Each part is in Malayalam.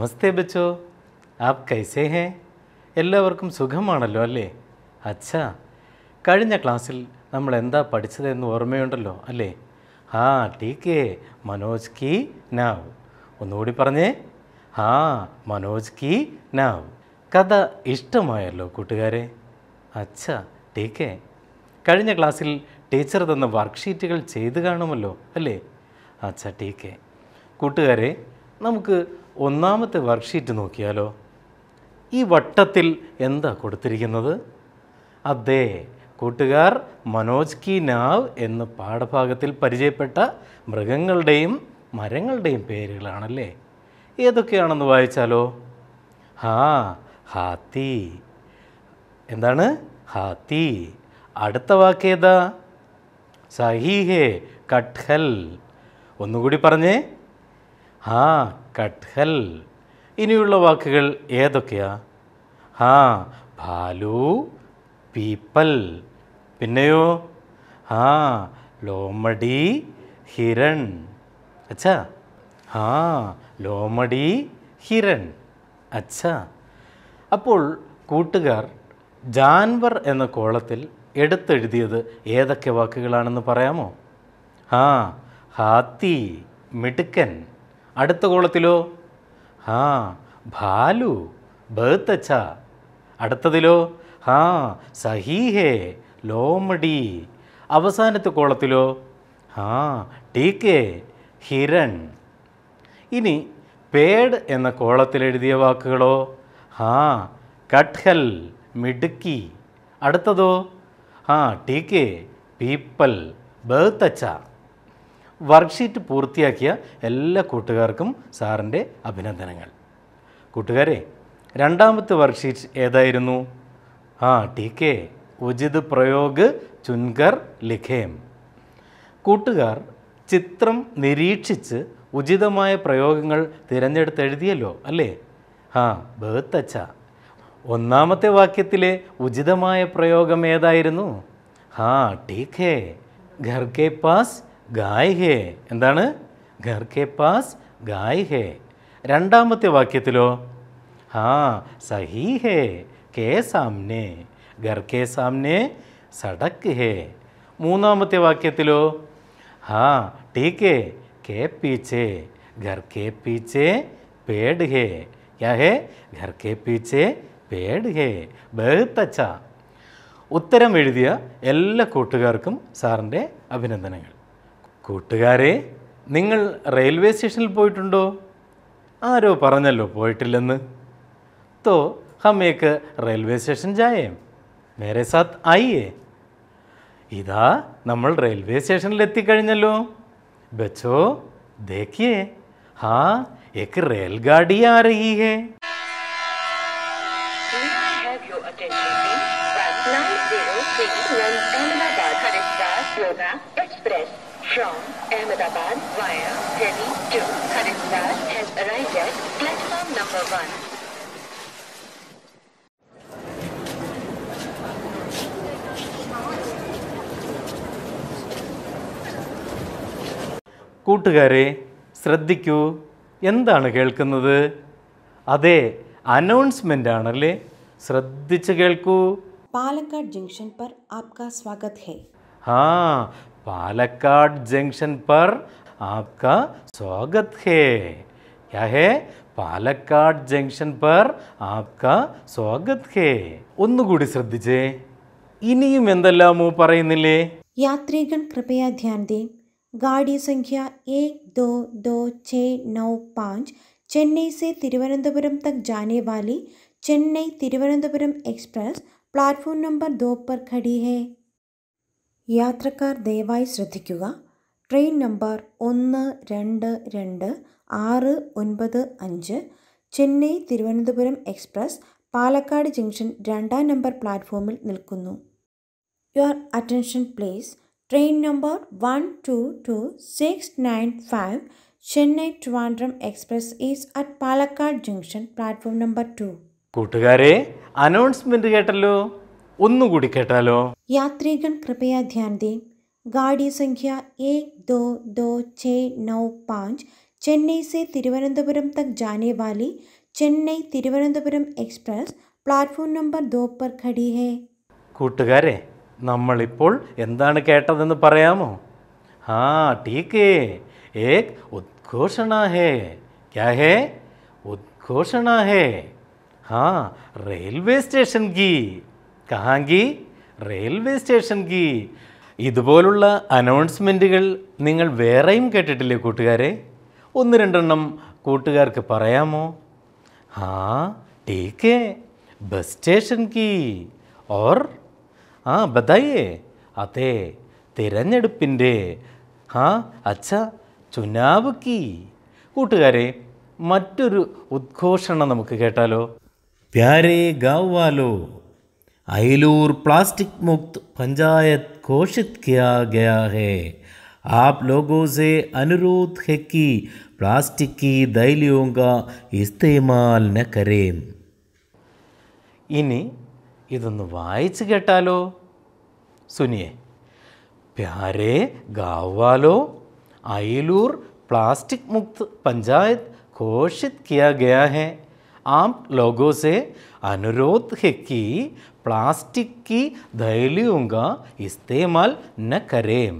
നമസ്തേ ബച്ചോ ആപ് കൈസേ ഹേ എല്ലാവർക്കും സുഖമാണല്ലോ അല്ലേ അച്ഛാ കഴിഞ്ഞ ക്ലാസ്സിൽ നമ്മൾ എന്താ പഠിച്ചതെന്ന് ഓർമ്മയുണ്ടല്ലോ അല്ലേ ആ ടീക്കേ മനോജ് കി നാവ് ഒന്നുകൂടി പറഞ്ഞേ ആ മനോജ് കി നാവ് കഥ ഇഷ്ടമായല്ലോ കൂട്ടുകാരെ അച്ഛാ ടീക്കേ കഴിഞ്ഞ ക്ലാസ്സിൽ ടീച്ചർ തന്ന വർക്ക്ഷീറ്റുകൾ ചെയ്ത് കാണുമല്ലോ അല്ലേ അച്ഛാ ടീക്കേ കൂട്ടുകാരെ നമുക്ക് ഒന്നാമത്തെ വർക്ക്ഷീറ്റ് നോക്കിയാലോ ഈ വട്ടത്തിൽ എന്താ കൊടുത്തിരിക്കുന്നത് അതെ കൂട്ടുകാർ മനോജ് കി നാവ് എന്ന പാഠഭാഗത്തിൽ പരിചയപ്പെട്ട മൃഗങ്ങളുടെയും മരങ്ങളുടെയും പേരുകളാണല്ലേ ഏതൊക്കെയാണെന്ന് വായിച്ചാലോ ഹാ ഹാത്തി എന്താണ് ഹാത്തി അടുത്ത വാക്കേതാ സഹീഹേ കട്ഹൽ ഒന്നുകൂടി പറഞ്ഞേ ഹാ കട്ഹൽ ഇനിയുള്ള വാക്കുകൾ ഏതൊക്കെയാ ഹാ ഭാലു പീപ്പൽ പിന്നെയോ ഹാ ലോമടി ഹിരൺ അച്ഛ ഹാ ലോമടി ഹിരൺ അച്ഛ അപ്പോൾ കൂട്ടുകാർ ജാൻവർ എന്ന കോളത്തിൽ എടുത്തെഴുതിയത് ഏതൊക്കെ വാക്കുകളാണെന്ന് പറയാമോ ഹാ ഹാത്തി മിടുക്കൻ അടുത്ത കോളത്തിലോ ഹാ ഭാലു ബേത്തച്ച അടുത്തതിലോ ഹാ സഹീഹേ ലോമഡി അവസാനത്തെ കോളത്തിലോ ഹാ ടി കെ ഹിരൺ ഇനി പേഡ് എന്ന കോളത്തിൽ എഴുതിയ വാക്കുകളോ ഹാ കട്ഹൽ മിടുക്കി അടുത്തതോ ആ ടി കെ പീപ്പൽ ബേത്തച്ച വർക്ക്ഷീറ്റ് പൂർത്തിയാക്കിയ എല്ലാ കൂട്ടുകാർക്കും സാറിൻ്റെ അഭിനന്ദനങ്ങൾ കൂട്ടുകാരെ രണ്ടാമത്തെ വർക്ക്ഷീറ്റ് ഏതായിരുന്നു ആ ടി കെ ഉചിത് പ്രയോഗ് ചുൻകർ ലിഖേം കൂട്ടുകാർ ചിത്രം നിരീക്ഷിച്ച് ഉചിതമായ പ്രയോഗങ്ങൾ തിരഞ്ഞെടുത്തെഴുതിയല്ലോ അല്ലേ ആ ബേത്തച്ച ഒന്നാമത്തെ വാക്യത്തിലെ ഉചിതമായ പ്രയോഗം ഏതായിരുന്നു ഹാ കെ ഘർ കെ പാസ് ഗായ് ഹേ എന്താണ് ഘർ കെ പാസ് ഗായ് ഹേ രണ്ടാമത്തെ വാക്യത്തിലോ ഹാ സഹി ഹേ കെ സാംനെ ഘർ കെ സാംനെ സടക്ക് ഹേ മൂന്നാമത്തെ വാക്യത്തിലോ ഹാ ടീ കെ കെ പീച്ചെ ഘർ കെ പീച്ചെ പേഡ് ഹേ യാ ഹേ ഘർ കെ പീച്ചെ പേഡ് ഹേ ബഹുത്തച്ച ഉത്തരം എഴുതിയ എല്ലാ കൂട്ടുകാർക്കും സാറിൻ്റെ അഭിനന്ദനങ്ങൾ കൂട്ടുകാരെ നിങ്ങൾ റെയിൽവേ സ്റ്റേഷനിൽ പോയിട്ടുണ്ടോ ആരോ പറഞ്ഞല്ലോ പോയിട്ടില്ലെന്ന് തോ ഹമേക്ക് റെയിൽവേ സ്റ്റേഷൻ ജായേം മേരെ സാത്ത് ആയിയേ ഇതാ നമ്മൾ റെയിൽവേ സ്റ്റേഷനിൽ എത്തിക്കഴിഞ്ഞല്ലോ ബച്ചോ ദേക്കിയേ ഹാ എക്ക് റെയിൽഗാഡി ആ റഹി ഹേ from Ahmedabad via Delhi to Haridwar has arrived at platform number 1. കൂട്ടുകാരെ ശ്രദ്ധിക്കൂ എന്താണ് കേൾക്കുന്നത് അതെ അനൗൺസ്മെൻ്റ് ആണല്ലേ ശ്രദ്ധിച്ച് കേൾക്കൂ പാലക്കാട് ജംഗ്ഷൻ പർ ആപ്കാ സ്വാഗത് ഹേ हाँ पालक्काड जंक्शन पर आपका स्वागत है क्या है പാലക്കാട് ജംഗ്ഷൻ പർ ആപ്ക സ്വാഗത് ഹേ ഒന്നുകൂടി ശ്രദ്ധിച്ചേ ഇനിയും എന്തെല്ലാമോ പറയുന്നില്ലേ യാത്രികൻ കൃപയാ ധ്യാൻ ദേ ഗാഡി സംഖ്യ ഏക് ദോ ദോ ഛേ നൗ പാഞ്ച് ചെന്നൈ സെ തിരുവനന്തപുരം തക് ജാനെ വാലി Chennai Thiruvananthapuram express platform number दो पर खड़ी है യാത്രക്കാർ ദയവായി ശ്രദ്ധിക്കുക ട്രെയിൻ നമ്പർ ഒന്ന് രണ്ട് രണ്ട് ആറ് ഒൻപത് അഞ്ച് ചെന്നൈ തിരുവനന്തപുരം എക്സ്പ്രസ് പാലക്കാട് ജംഗ്ഷൻ രണ്ടാം നമ്പർ പ്ലാറ്റ്ഫോമിൽ നിൽക്കുന്നു your attention please train number one two two six nine five Chennai Trivandrum express is at Palakkad junction platform number two കൂട്ടുകാരെ അനൗൺസ്മെൻറ്റ് കേട്ടല്ലോ ഒന്നുകൂടി കേട്ടാലോ യാത്രികൻ കൃപയാ ധ്യാൻ ദേ ഗാഡി സംഖ്യ എ ദോ ദോ ചേ നൗ പാഞ്ച് ചെന്നൈ സെ തിരുവനന്തപുരം തക് ജാനേ വാലി Chennai Thiruvananthapuram express platform number ദോ പർ ഖടി ഹേ കൂട്ടുകാരെ നമ്മളിപ്പോൾ എന്താണ് കേട്ടതെന്ന് പറയാമോ ഹാ ടീക്കേ ഏക് ഉദ്ഘോഷണ ഹേ ക്യാ ഹേ ഉദ്ഘോഷണ ഹേ ഹാ റെയിൽവേ സ്റ്റേഷൻ ഗീ കാങ്കി റെയിൽവേ സ്റ്റേഷൻ കി ഇതുപോലുള്ള അനൗൺസ്മെൻറ്റുകൾ നിങ്ങൾ വേറെയും കേട്ടിട്ടില്ലേ കൂട്ടുകാരെ ഒന്ന് രണ്ടെണ്ണം കൂട്ടുകാർക്ക് പറയാമോ ആ ടീക്കേ ബസ് സ്റ്റേഷൻ കി ഓർ ആ ബതായേ അതെ തിരഞ്ഞെടുപ്പിൻ്റെ ആ അച്ച ചുനാവ് കി കൂട്ടുകാരെ മറ്റൊരു ഉദ്ഘോഷണം നമുക്ക് കേട്ടാലോ പ്യാരേ ഗാവ് വാലോ आयलूर प्लास्टिक मुक्त पंचायत घोषित किया गया है आप लोगों से अनुरोध है कि प्लास्टिक की दैलियों का इस्तेमाल न करें ഇനി ഇതൊന്ന് വായിച്ചു सुनिए प्यारे गाँव वालों അയിലൂർ प्लास्टिक मुक्त पंचायत घोषित किया गया है आप लोगों से अनुरोध है कि പ്ലാസ്റ്റിക് കി ധൈലിയുങ്ക ഇസ്തേമാൽ ന കരേം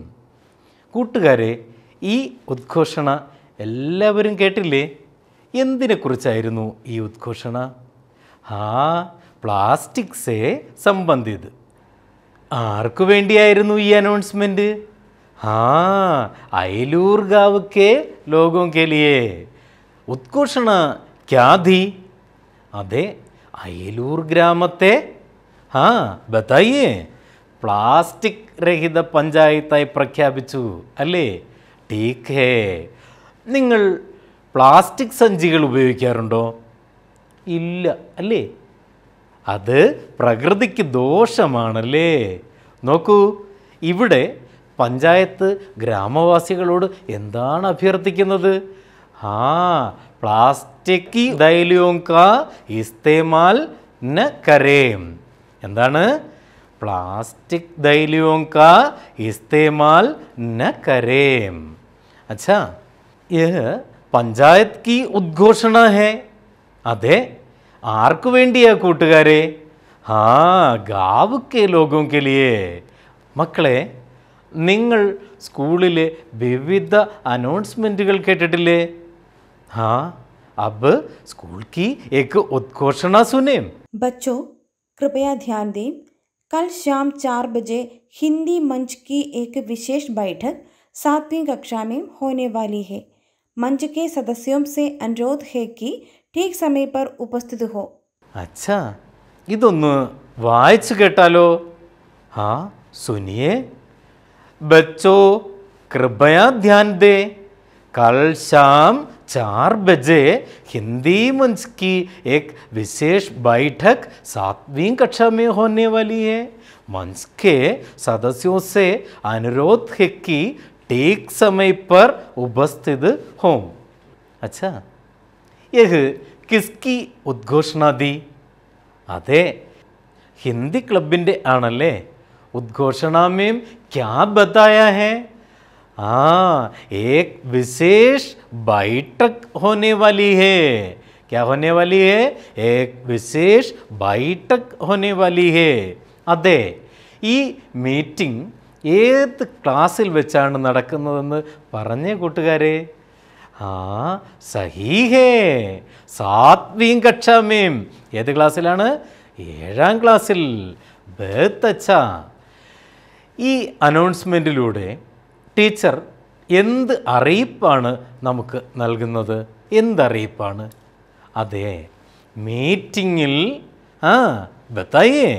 കൂട്ടുകാരെ ഈ ഉദ്ഘോഷണ എല്ലാവരും കേട്ടില്ലേ എന്തിനെക്കുറിച്ചായിരുന്നു ഈ ഉദ്ഘോഷണ ആ പ്ലാസ്റ്റിക്സേ സംബന്ധിത് ആർക്കു വേണ്ടിയായിരുന്നു ഈ അനൗൺസ്മെൻറ്റ് ആ അയലൂർ ഗാവ് ലോകം കേലിയേ ഉദ്ഘോഷണ ഖ്യാതി അതെ അയലൂർ ഗ്രാമത്തെ हाँ ബത്തായിയേ പ്ലാസ്റ്റിക് രഹിത പഞ്ചായത്തായി പ്രഖ്യാപിച്ചു അല്ലേ ടീക്കേ നിങ്ങൾ പ്ലാസ്റ്റിക് സഞ്ചികൾ ഉപയോഗിക്കാറുണ്ടോ ഇല്ല അല്ലേ അത് പ്രകൃതിക്ക് ദോഷമാണല്ലേ നോക്കൂ ഇവിടെ പഞ്ചായത്ത് ഗ്രാമവാസികളോട് എന്താണ് അഭ്യർത്ഥിക്കുന്നത് ആ പ്ലാസ്റ്റിക് ദൈലിയോങ്ക ഇസ്തേമാൽ ന കരേം എന്താണ് പ്ലാസ്റ്റിക് ദൈലിയോം കാ ഇസ്തേമാൽ ന കരേം അച്ഛാ ഇത് പഞ്ചായത്ത് കി ഉദ്ഘോഷണ ഹേ അതെ ആർക്കു വേണ്ടിയാ കൂട്ടുകാരെ ആ ഗാവ് കെ ലോകം കെലിയേ മക്കളെ നിങ്ങൾ സ്കൂളിൽ വിവിധ അനൗൺസ്മെൻറ്റുകൾ കേട്ടിട്ടില്ലേ ഹാ അബ് സ്കൂൾ की एक ഉദ്ഘോഷണ सुने बच्चों कृपया ध्यान दें कल शाम चार बजे हिंदी मंच की एक विशेष बैठक सातवीं कक्षा में होने वाली है मंच के सदस्यों से अनुरोध है कि ठीक समय पर उपस्थित हो अच्छा ഇതൊന്ന് വായിച്ചു കേട്ടാലോ ആ സുനിയെ ബച്ചോ കൃപയാ ധ്യാൻ ദേ കൽ ശാം चार बजे हिंदी मंच की एक विशेष बैठक सातवीं कक्षा में होने वाली है मंच के सदस्यों से अनुरोध है कि ठीक समय पर उपस्थित हों अच्छा यह किसकी उद्घोषणा दी अदे हिंदी ക്ലബിൻ്റെ आनल उद्घोषणा में क्या बताया है हाँ एक विशेष बैठक होने वाली है क्या होने वाली है एक विशेष बैठक होने वाली है अदे ഈ മീറ്റിംഗ് ഏത് ക്ലാസ്സിൽ വെച്ചാണ് നടക്കുന്നതെന്ന് പറഞ്ഞേ കൂട്ടുകാരെ ആ സഹീഹേ സാത്വീം കക്ഷാമേം ഏത് ക്ലാസ്സിലാണ് ഏഴാം ക്ലാസ്സിൽ ബേത്തച്ച ഈ അനൗൺസ്മെൻറ്റിലൂടെ ടീച്ചർ എന്ത് അറിയിപ്പാണ് നമുക്ക് നൽകുന്നത് എന്തറിയിപ്പാണ് അതെ മീറ്റിങ്ങിൽ ആ ബത്തായേ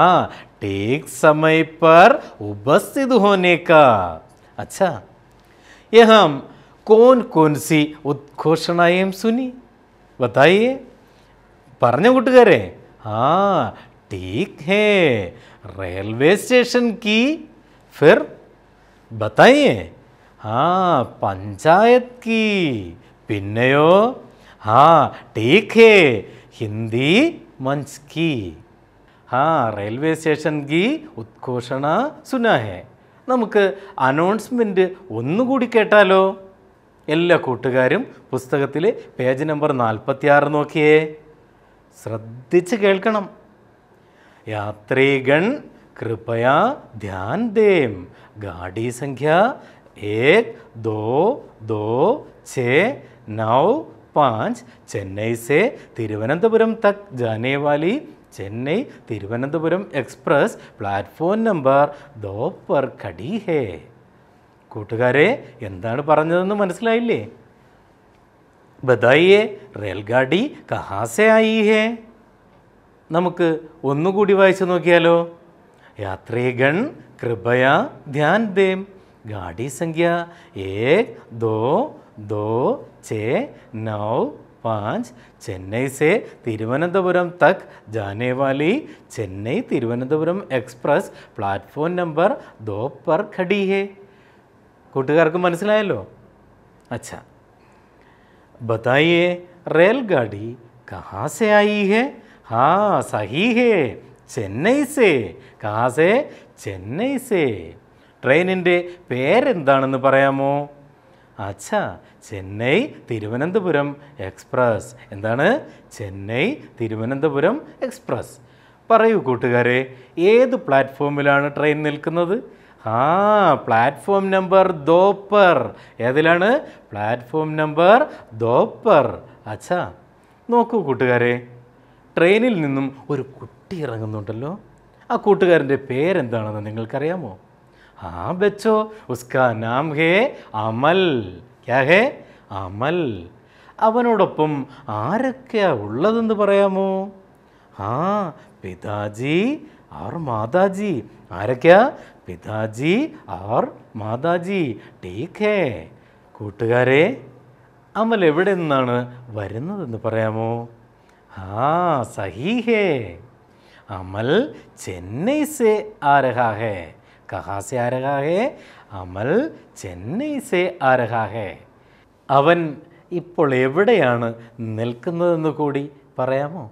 ആ ടേക് സമയ പർ ഉപസ്ഥിത് ഹോനേക്കാ അച്ഛാ ये കോൻ കോൻസി कौन സുനി ബത്തായേ പറഞ്ഞ കൂട്ടുകാരെ ആ ടീക് ഹേ റെയിൽവേ സ്റ്റേഷൻ കീ ഫിർ बताइए हाँ पंचायत की പിന്നെയോ ആ है ഹിന്ദി मंच की हाँ റെയിൽവേ സ്റ്റേഷൻ കി ഉദ്ഘോഷണ സുനാഹേ നമുക്ക് അനൗൺസ്മെൻറ്റ് ഒന്നുകൂടി കേട്ടാലോ എല്ലാ കൂട്ടുകാരും പുസ്തകത്തിലെ പേജ് നമ്പർ നാൽപ്പത്തിയാറ് നോക്കിയേ ശ്രദ്ധിച്ച് കേൾക്കണം യാത്രീഗൺ कृपया ध्यान दें गाड़ी संख्या एक दो दो छः नौ पाँच चेन्नई से तिरुवनंतपुरम तक जाने वाली Chennai Thiruvananthapuram express platform number दो पर खड़ी है കൂട്ടുകാരെ എന്താണ് പറഞ്ഞതെന്ന് മനസ്സിലായില്ലേ ബതായിയേ റെയിൽഗാഡി കഹാസെ ആയി ഹേ നമുക്ക് ഒന്നുകൂടി വായിച്ചു നോക്കിയാലോ यात्रीगण कृपया ध्यान दें गाड़ी संख्या एक दो दो छः नौ पाँच चेन्नई से तिरुवनंतपुरम तक जाने वाली Chennai Thiruvananthapuram express platform number दो पर खड़ी है കൂട്ടുകാർക്ക് മനസ്സിലായല്ലോ अच्छा बताइए रेलगाड़ी कहाँ से आई है हाँ सही है ചെന്നൈ സേ കാസേ ചെന്നൈ സേ ട്രെയിനിൻ്റെ പേരെന്താണെന്ന് പറയാമോ അച്ഛ ചെന്നൈ തിരുവനന്തപുരം എക്സ്പ്രസ് എന്താണ് ചെന്നൈ തിരുവനന്തപുരം എക്സ്പ്രസ് പറയൂ കൂട്ടുകാരെ ഏത് പ്ലാറ്റ്ഫോമിലാണ് ട്രെയിൻ നിൽക്കുന്നത് ആ പ്ലാറ്റ്ഫോം നമ്പർ ദോപ്പർ ഏതിലാണ് പ്ലാറ്റ്ഫോം നമ്പർ ദോപ്പർ അച്ഛ നോക്കൂ കൂട്ടുകാരെ ട്രെയിനിൽ നിന്നും ഒരു കുട്ടി പൊട്ടിയിറങ്ങുന്നുണ്ടല്ലോ ആ കൂട്ടുകാരൻ്റെ പേരെന്താണെന്ന് നിങ്ങൾക്കറിയാമോ ആ ബച്ചോ ഉസ്കാ നാം ഹേ അമൽ ക്യാ ഹേ അമൽ അവനോടൊപ്പം ആരൊക്കെയാ ഉള്ളതെന്ന് പറയാമോ ആ പിതാജി ആർ മാതാജി ആരൊക്കെയാ പിതാജി ആർ മാതാജി ടേക്ക് ഹേ കൂട്ടുകാരെ അമൽ എവിടെ നിന്നാണ് വരുന്നതെന്ന് പറയാമോ ആ സഹീഹേ അമൽ ചെന്നൈ സെ ആ രഹാ ഹേ കഹാ സെ ആ രഹാ ഹേ അമൽ ചെന്നൈ സെ ആ അവൻ ഇപ്പോൾ എവിടെയാണ് നിൽക്കുന്നതെന്ന് കൂടി പറയാമോ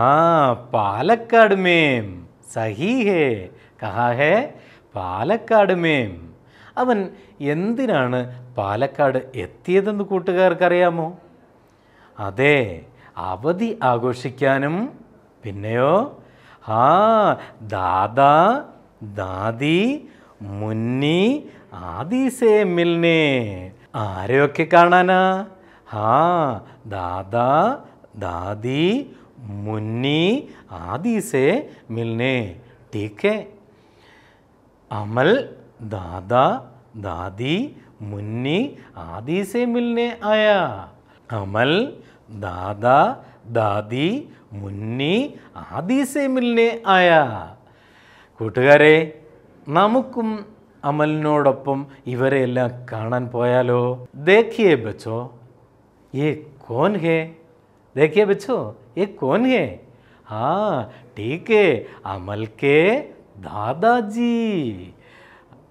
ആ പാലക്കാട് മേം സഹി കഹാഹേ പാലക്കാട് മേം അവൻ എന്തിനാണ് പാലക്കാട് എത്തിയതെന്ന് കൂട്ടുകാർക്കറിയാമോ അതെ അവധി ആഘോഷിക്കാനും പിന്നെയോ हाँ दादा दादी मुन्नी आदि से मिलने आरोग्य कारणाना हाँ दादा दादी मुन्नी आदि से मिलने ठीक है अमल दादा दादी मुन्नी आदि से मिलने आया अमल दादा दादी മുന്നി ആദിസേമിലിനെ ആയാ കൂട്ടുകാരെ നമുക്കും അമലിനോടൊപ്പം ഇവരെ എല്ലാം കാണാൻ പോയാലോ ദേഖിയേ ബച്ചോ ഏ കോൻ ഹേ ദേഖിയെ ബച്ചോ ഏ കോൻ ഹേ ആ ടീക്ക് അമൽ ദാദാജി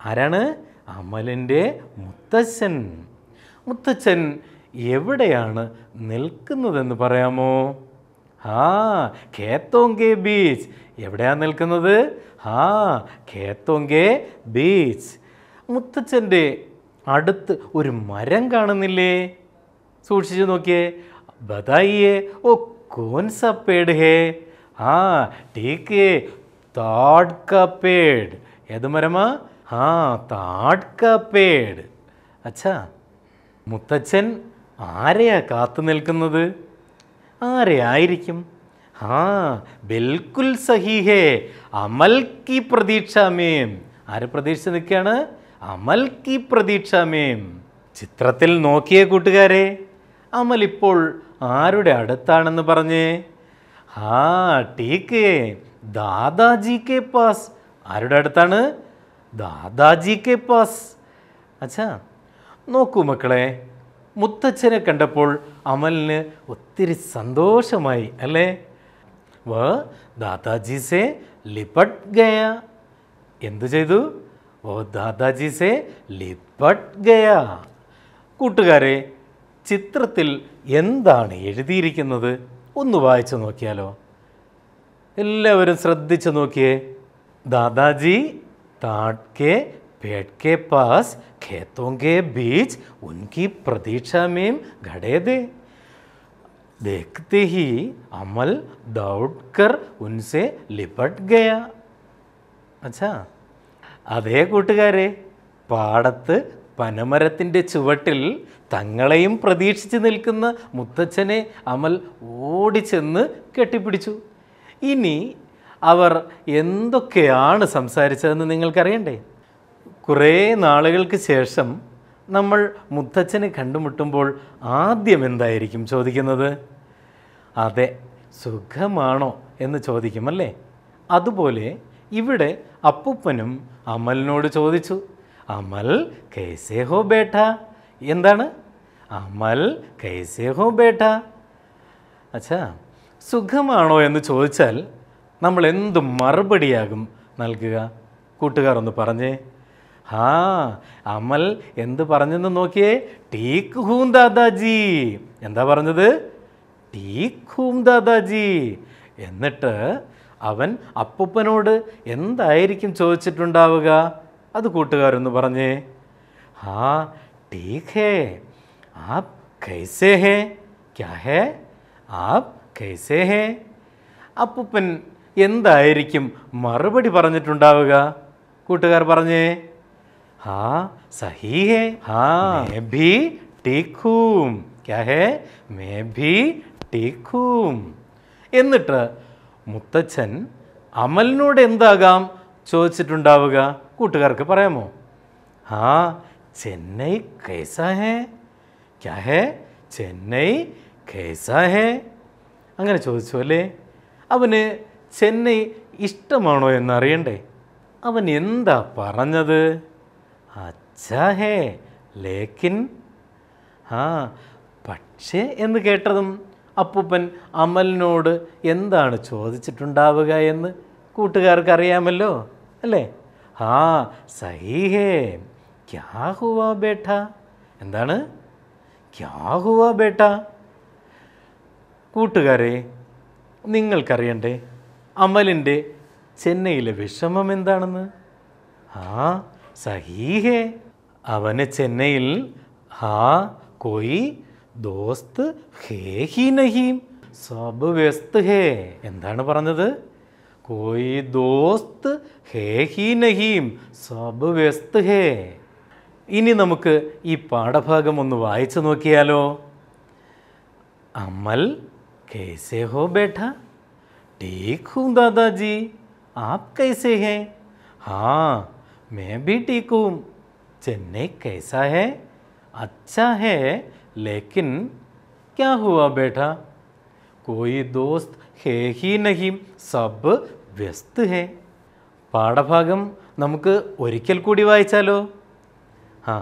ആരാണ് അമലിൻ്റെ മുത്തച്ഛൻ മുത്തച്ഛൻ എവിടെയാണ് നിൽക്കുന്നതെന്ന് പറയാമോ ആ ഖേത്തോങ്കെ ബീച്ച് എവിടെയാണ് നിൽക്കുന്നത് ആ ഖേത്തോങ്കെ ബീച്ച് മുത്തച്ഛൻ്റെ അടുത്ത് ഒരു മരം കാണുന്നില്ലേ സൂക്ഷിച്ചു നോക്കിയേ ബതായിയെ ഓ കോൻസ പേഡ് ഹേ ആ ടീക്ക് താഡ്ക പേഡ് ഏത് മരമാ ആ താഡ്ക പേഡ് അച്ഛ മുത്തച്ഛൻ ആരെയാ കാത്തു നിൽക്കുന്നത് ആരെയായിരിക്കും ആ ബിൽക്കുൽ സഹീഹേ അമൽ കി പ്രതീക്ഷാമേം ആര് പ്രതീക്ഷ നിൽക്കുകയാണ് അമൽ കി പ്രതീക്ഷാമേം ചിത്രത്തിൽ നോക്കിയ കൂട്ടുകാരെ അമൽ ഇപ്പോൾ ആരുടെ അടുത്താണെന്ന് പറഞ്ഞ് ആ ടീക്കേ ദാദാജി കെ പാസ് ആരുടെ അടുത്താണ് ദാദാജി കെ പാസ് അച്ഛാ നോക്കൂ മക്കളെ മുത്തച്ഛനെ കണ്ടപ്പോൾ അമലിന് ഒത്തിരി സന്തോഷമായി അല്ലേ വ ദാതാജി സേ ലിപട്ട് ഗയ എന്തു ചെയ്തു ഓ ദാതാജി സേ ലിപട്ട് ഗയ കൂട്ടുകാരെ ചിത്രത്തിൽ എന്താണ് എഴുതിയിരിക്കുന്നത് ഒന്ന് വായിച്ചു നോക്കിയാലോ എല്ലാവരും ശ്രദ്ധിച്ചു നോക്കിയേ ദാദാജി താട്കെ पेट के पास खेतों के बीच उनकी प्रतीक्षा में घड़े दे देखते ही अमल दौड़कर उनसे लिपट गया അച്ഛാ അതേ കൂട്ടുകാരെ പാടത്ത് പനമരത്തിൻ്റെ ചുവട്ടിൽ തങ്ങളെയും പ്രതീക്ഷിച്ച് നിൽക്കുന്ന മുത്തച്ഛനെ അമൽ ഓടിച്ചെന്ന് കെട്ടിപ്പിടിച്ചു ഇനി അവർ എന്തൊക്കെയാണ് സംസാരിച്ചതെന്ന് നിങ്ങൾക്കറിയണ്ടേ കുറേ നാളുകൾക്ക് ശേഷം നമ്മൾ മുത്തച്ഛനെ കണ്ടുമുട്ടുമ്പോൾ ആദ്യം എന്തായിരിക്കും ചോദിക്കുന്നത് അതെ സുഖമാണോ എന്ന് ചോദിക്കും അല്ലേ അതുപോലെ ഇവിടെ അപ്പൂപ്പനും അമലിനോട് ചോദിച്ചു അമൽ കൈസേ ഹോ ബേട്ട എന്താണ് അമൽ കൈസേ ഹോ ബേട്ട അച്ഛാ സുഖമാണോ എന്ന് ചോദിച്ചാൽ നമ്മൾ എന്തും മറുപടിയാകും നൽകുക കൂട്ടുകാർ ഒന്ന് പറഞ്ഞേ ആ അമൽ എന്ത് പറഞ്ഞെന്ന് നോക്കിയേ ടീക്ക് ഹൂം ദാദാജി എന്താ പറഞ്ഞത് ടീക്ക് ഹൂം ദാദാജി എന്നിട്ട് അവൻ അപ്പൂപ്പനോട് എന്തായിരിക്കും ചോദിച്ചിട്ടുണ്ടാവുക അത് കൂട്ടുകാരൊന്ന് പറഞ്ഞേ ആ ടീക്ക് ഹേ ആ കൈസേ ഹേ ക്യാ ഹേ ആ കൈസേ ഹേ അപ്പൂപ്പൻ എന്തായിരിക്കും മറുപടി പറഞ്ഞിട്ടുണ്ടാവുക കൂട്ടുകാർ പറഞ്ഞേ हाँ सही है हाँ मैं भी ठीक हूँ क्या है मैं भी ठीक हूँ എന്നിട്ട് മുത്തച്ഛൻ അമലിനോട് എന്താകാം ചോദിച്ചിട്ടുണ്ടാവുക കൂട്ടുകാർക്ക് പറയാമോ ആ ചെന്നൈ കേസാ ഹേ ക്യാ ഹേ ചെന്നൈ കേസാ ഹേ അങ്ങനെ ചോദിച്ചു അല്ലേ അവന് ചെന്നൈ ഇഷ്ടമാണോ എന്നറിയണ്ടേ അവൻ എന്താ പറഞ്ഞത് അച്ഛാ ഹേ ലേക്കിൻ ആ പക്ഷേ എന്ന് കേട്ടതും അപ്പൂപ്പൻ അമലിനോട് എന്താണ് ചോദിച്ചിട്ടുണ്ടാവുക എന്ന് കൂട്ടുകാർക്ക് അറിയാമല്ലോ അല്ലേ ആ സഹിഹേ ക്യാ ബേട്ട എന്താണ് ക്യാ ബേട്ട കൂട്ടുകാരെ നിങ്ങൾക്കറിയണ്ടേ അമലിൻ്റെ ചെന്നൈയിലെ വിഷമം എന്താണെന്ന് ആ സഹീഹേ അവന് ചെന്നൈയിൽ ഹാ കൊയ് ദോസ്ത് ഹേ ഹി നഹീം സബ് വ്യസ്ത് ഹേ എന്താണ് പറഞ്ഞത് കോയി ദോസ്ത് ഹേ ഹി നഹീം സബ് വ്യസ്ത് ഹേ ഇനി നമുക്ക് ഈ പാഠഭാഗം ഒന്ന് വായിച്ചു നോക്കിയാലോ അമൽ കേസേ ഹോ ബേഠ ടീക്ക് ഹൂ ദാദാജി ആപ് കൈസേ ഹേ हाँ मैं भी ठीक हूँ चेन्नई कैसा है अच्छा है लेकिन क्या हुआ बेटा कोई दोस्त है ही नहीं सब വ്യസ്ത് ഹേ പാഠഭാഗം നമുക്ക് ഒരിക്കൽ കൂടി വായിച്ചാലോ ആ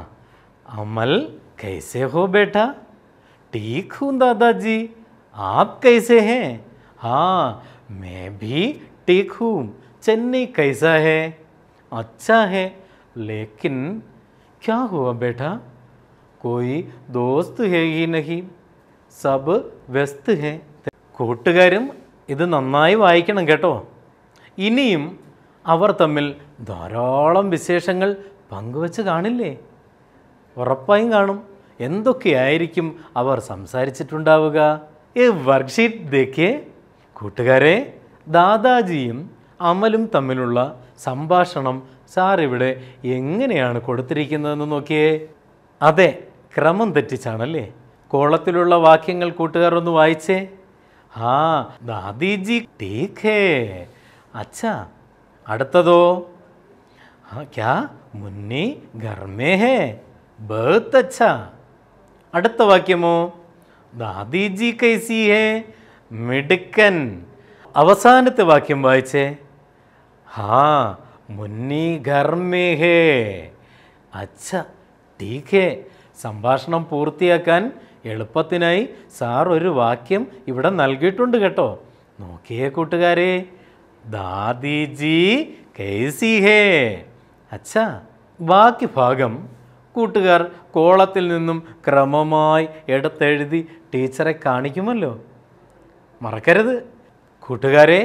അമൽ കൈസേ ഹോ ബേട്ട ടീക് ഹൂ ദാദാജി ആപ് കൈസേ ഹേ ഹാ മേ ഭീ ടീക് ഹൂ ചെന്നൈ കൈസാ ഹേ अच्छा है लेकिन क्या हुआ बेटा कोई दोस्त है ही नहीं സബ് വ്യസ്ത് ഹേ കൂട്ടുകാരും ഇത് നന്നായി വായിക്കണം കേട്ടോ ഇനിയും അവർ തമ്മിൽ ധാരാളം വിശേഷങ്ങൾ പങ്കുവച്ച് കാണില്ലേ ഉറപ്പായും കാണും എന്തൊക്കെയായിരിക്കും അവർ സംസാരിച്ചിട്ടുണ്ടാവുക ഈ വർക്ക്ഷീറ്റ് ദേക്കേ കൂട്ടുകാരെ ദാദാജിയും അമലും തമ്മിലുള്ള സംഭാഷണം സാർ ഇവിടെ എങ്ങനെയാണ് കൊടുത്തിരിക്കുന്നതെന്ന് നോക്കിയേ അതെ ക്രമം തെറ്റിച്ചാണല്ലേ കോളത്തിലുള്ള വാക്യങ്ങൾ കൂട്ടുകാർ ഒന്ന് വായിച്ചേ ആ ദാദിജി ടീക്കേ അച്ഛ അടുത്തതോ ക്യാ മുന്നി ഗർമേഹേ ഹേ ബഹത്ത് അച്ഛാ അടുത്ത വാക്യമോ ദാദിജി കൈസി ഹേ മിടുക്കൻ അവസാനത്തെ വാക്യം വായിച്ചേ हाँ മുന്നി ഘർമേ ഹേ അച്ഛ ടീക്കേ സംഭാഷണം പൂർത്തിയാക്കാൻ എളുപ്പത്തിനായി സാർ ഒരു വാക്യം ഇവിടെ നൽകിയിട്ടുണ്ട് കേട്ടോ നോക്കിയേ കൂട്ടുകാരെ ദാദിജി കൈസി ഹേ അച്ഛ ബാക്കി ഭാഗം കൂട്ടുകാർ കോളത്തിൽ നിന്നും ക്രമമായി എടുത്തെഴുതി ടീച്ചറെ കാണിക്കുമല്ലോ മറക്കരുത് കൂട്ടുകാരെ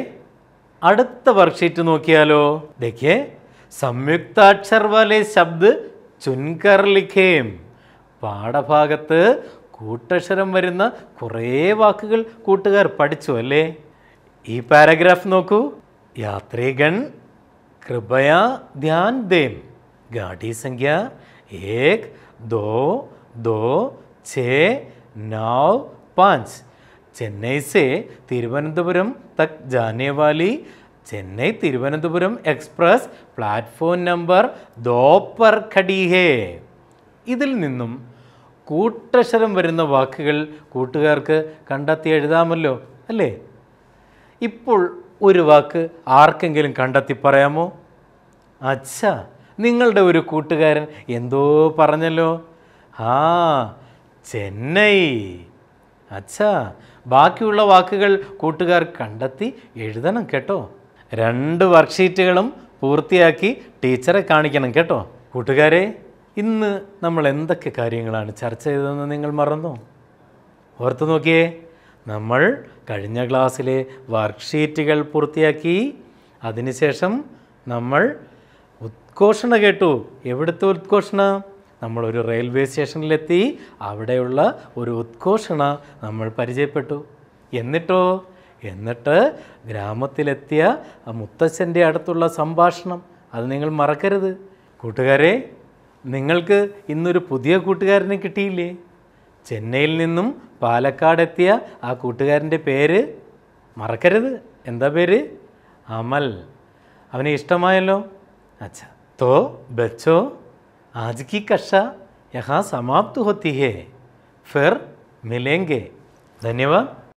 അടുത്ത വർക്ക്ഷീറ്റ് നോക്കിയാലോ ദേ സംയുക്താക്ഷർ വാലെ ശബ്ദ് ചുൻകർ ലിഖേം പാഠഭാഗത്ത് കൂട്ടക്ഷരം വരുന്ന കുറേ വാക്കുകൾ കൂട്ടുകാർ പഠിച്ചു അല്ലേ ഈ പാരഗ്രാഫ് നോക്കൂ യാത്രീഗൺ കൃപയ ധ്യാൻ ദേം ഗാഡി സംഖ്യ ഏക് ദോ ദോ ഛേ നാവ് പാഞ്ച് ചെന്നൈ സേ തിരുവനന്തപുരം തക് ജാനേവാലി Chennai Thiruvananthapuram express platform number ദോപ്പർ ഖഡീഹേ ഇതിൽ നിന്നും കൂട്ടക്ഷരം വരുന്ന വാക്കുകൾ കൂട്ടുകാർക്ക് കണ്ടെത്തി എഴുതാമല്ലോ അല്ലേ ഇപ്പോൾ ഒരു വാക്ക് ആർക്കെങ്കിലും കണ്ടെത്തി പറയാമോ അച്ഛാ നിങ്ങളുടെ ഒരു കൂട്ടുകാരൻ എന്തോ പറഞ്ഞല്ലോ ആ ചെന്നൈ അച്ഛാ ബാക്കിയുള്ള വാക്കുകൾ കൂട്ടുകാർ കണ്ടെത്തി എഴുതണം കേട്ടോ രണ്ട് വർക്ക്ഷീറ്റുകളും പൂർത്തിയാക്കി ടീച്ചറെ കാണിക്കണം കേട്ടോ കൂട്ടുകാരെ ഇന്ന് നമ്മൾ എന്തൊക്കെ കാര്യങ്ങളാണ് ചർച്ച ചെയ്തതെന്ന് നിങ്ങൾ മറന്നോ ഓർത്തു നോക്കിയേ നമ്മൾ കഴിഞ്ഞ ക്ലാസ്സിലെ വർക്ക്ഷീറ്റുകൾ പൂർത്തിയാക്കി അതിനുശേഷം നമ്മൾ ഉദ്ഘോഷണ കേട്ടു എവിടുത്തെ ഉദ്ഘോഷണം നമ്മളൊരു റെയിൽവേ സ്റ്റേഷനിലെത്തി അവിടെയുള്ള ഒരു ഉദ്ഘോഷണ നമ്മൾ പരിചയപ്പെട്ടു എന്നിട്ടോ എന്നിട്ട് ഗ്രാമത്തിലെത്തിയ മുത്തച്ഛൻ്റെ അടുത്തുള്ള സംഭാഷണം അത് നിങ്ങൾ മറക്കരുത് കൂട്ടുകാരെ നിങ്ങൾക്ക് ഇന്നൊരു പുതിയ കൂട്ടുകാരനെ കിട്ടിയില്ലേ ചെന്നൈയിൽ നിന്നും പാലക്കാടെത്തിയ ആ കൂട്ടുകാരൻ്റെ പേര് മറക്കരുത് എന്താ പേര് അമൽ അവന് ഇഷ്ടമായല്ലോ അച്ഛ തോ ബച്ചോ आज की कक्षा यहाँ समाप्त होती है फिर मिलेंगे धन्यवाद